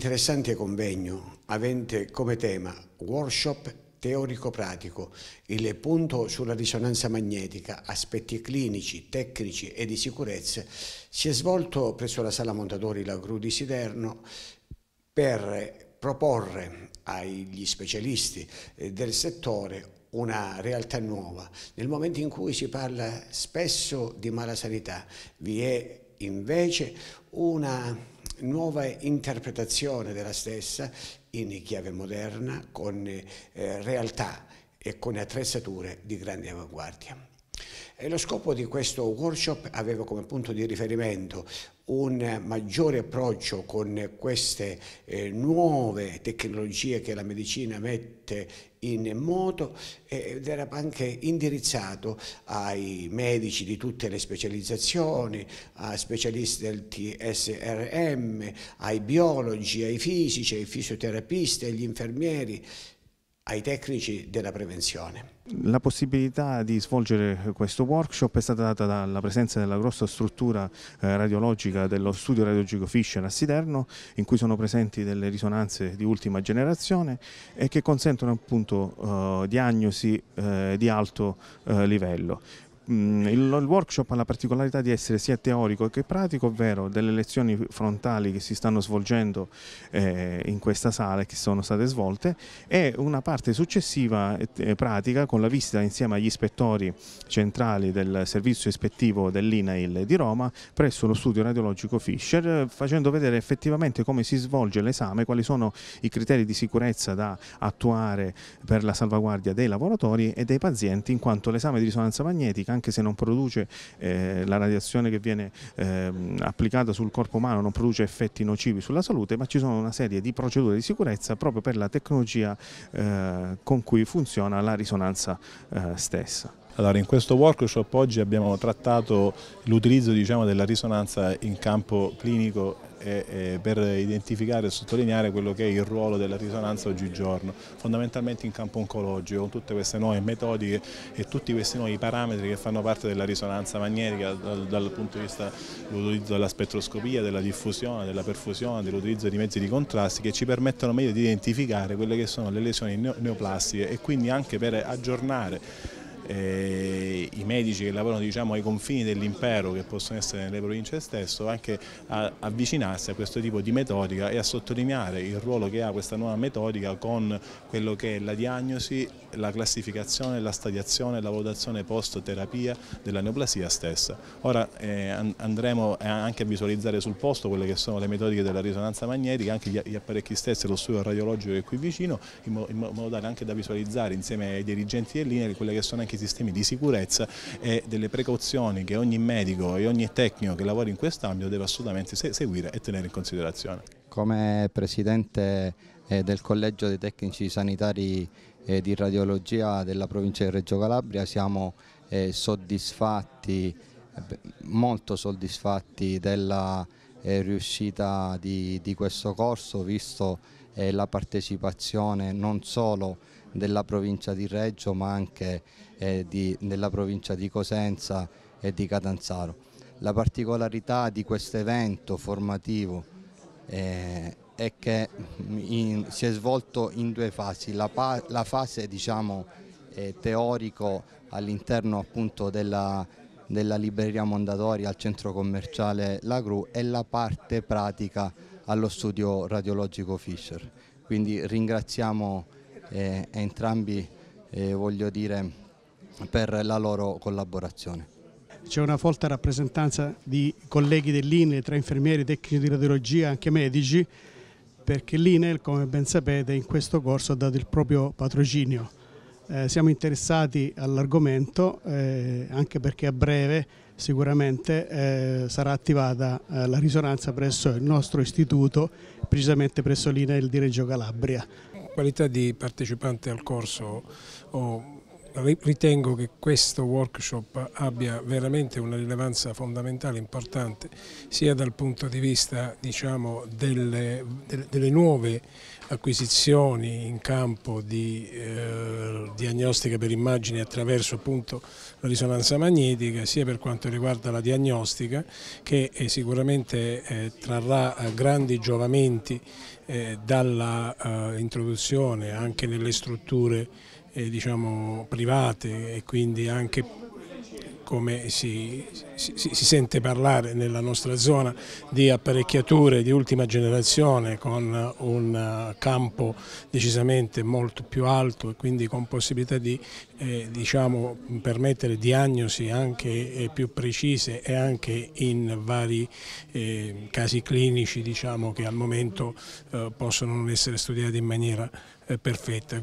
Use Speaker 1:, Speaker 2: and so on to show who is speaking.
Speaker 1: Interessante convegno avente come tema workshop teorico-pratico, il punto sulla risonanza magnetica, aspetti clinici, tecnici e di sicurezza, si è svolto presso la Sala Montadori La Gru di Siderno per proporre agli specialisti eh, del settore una realtà nuova. Nel momento in cui si parla spesso di mala sanità, vi è invece una nuova interpretazione della stessa in chiave moderna con eh, realtà e con attrezzature di grande avanguardia. E lo scopo di questo workshop aveva come punto di riferimento un maggiore approccio con queste eh, nuove tecnologie che la medicina mette in moto ed era anche indirizzato ai medici di tutte le specializzazioni, a specialisti del TSRM, ai biologi, ai fisici, ai fisioterapisti, agli infermieri ai tecnici della prevenzione.
Speaker 2: La possibilità di svolgere questo workshop è stata data dalla presenza della grossa struttura eh, radiologica dello studio radiologico Fischer a Siderno, in cui sono presenti delle risonanze di ultima generazione e che consentono appunto eh, diagnosi eh, di alto eh, livello il, il workshop ha la particolarità di essere sia teorico che pratico, ovvero delle lezioni frontali che si stanno svolgendo eh, in questa sala e che sono state svolte e una parte successiva eh, eh, pratica con la visita insieme agli ispettori centrali del servizio ispettivo dell'INAIL di Roma presso lo studio radiologico Fischer facendo vedere effettivamente come si svolge l'esame, quali sono i criteri di sicurezza da attuare per la salvaguardia dei lavoratori e dei pazienti in quanto l'esame di risonanza magnetica anche se non produce eh, la radiazione che viene eh, applicata sul corpo umano, non produce effetti nocivi sulla salute, ma ci sono una serie di procedure di sicurezza proprio per la tecnologia eh, con cui funziona la risonanza eh, stessa.
Speaker 3: Allora, in questo workshop oggi abbiamo
Speaker 2: trattato
Speaker 3: l'utilizzo diciamo, della risonanza in campo clinico e, e per identificare e sottolineare quello che è il ruolo della risonanza oggigiorno, fondamentalmente in campo oncologico, con tutte queste nuove metodiche e tutti questi nuovi parametri che fanno parte della risonanza magnetica dal, dal punto di vista dell'utilizzo della spettroscopia, della diffusione, della perfusione, dell'utilizzo di mezzi di contrasti che ci permettono meglio di identificare quelle che sono le lesioni neoplastiche e quindi anche per aggiornare eh, i medici che lavorano diciamo, ai confini dell'impero che possono essere nelle province stesse anche a avvicinarsi a questo tipo di metodica e a sottolineare il ruolo che ha questa nuova metodica con quello che è la diagnosi, la classificazione, la stadiazione, la valutazione post terapia della neoplasia stessa. Ora eh, andremo eh, anche a visualizzare sul posto quelle che sono le metodiche della risonanza magnetica, anche gli, apparecchi stessi lo studio radiologico che è qui vicino, in, modo tale anche da visualizzare insieme ai dirigenti dell'INE quelle che sono anche sistemi di sicurezza e delle precauzioni che ogni medico e ogni tecnico che lavora in quest'ambito deve assolutamente seguire e tenere in considerazione.
Speaker 4: Come Presidente eh, del Collegio dei Tecnici Sanitari di Radiologia della provincia di Reggio Calabria siamo eh, soddisfatti, eh, molto soddisfatti della riuscita di, di, questo corso visto eh, la partecipazione non solo della provincia di Reggio ma anche eh, di, della provincia di Cosenza e di Catanzaro. La particolarità di questo evento formativo eh, è che in, si è svolto in due fasi, la, pa, la fase diciamo, eh, teorico all'interno della della libreria Mondadori al centro commerciale La Gru e la parte pratica allo studio radiologico Fischer. Quindi ringraziamo eh, entrambi eh, voglio dire, per la loro collaborazione.
Speaker 5: C'è una folta rappresentanza di colleghi dell'INE tra infermieri, tecnici di radiologia, e anche medici, perché l'INEL, come ben sapete, in questo corso ha dato il proprio patrocinio eh, siamo interessati all'argomento eh, anche perché a breve sicuramente eh, sarà attivata eh, la risonanza presso il nostro istituto, precisamente presso l'INEL di Reggio Calabria. Qualità di partecipante al corso o ritengo che questo workshop abbia veramente una rilevanza fondamentale, importante, sia dal punto di vista diciamo, delle, delle, nuove acquisizioni in campo di eh, diagnostica per immagini attraverso appunto, la risonanza magnetica, sia per quanto riguarda la diagnostica che eh, sicuramente eh, trarrà eh, grandi giovamenti eh, dall'introduzione eh, anche nelle strutture eh, diciamo, private e quindi anche come si, si, si, sente parlare nella nostra zona di apparecchiature di ultima generazione con un campo decisamente molto più alto e quindi con possibilità di eh, diciamo, permettere diagnosi anche eh, più precise e anche in vari eh, casi clinici diciamo, che al momento eh, possono non essere studiati in maniera eh, perfetta.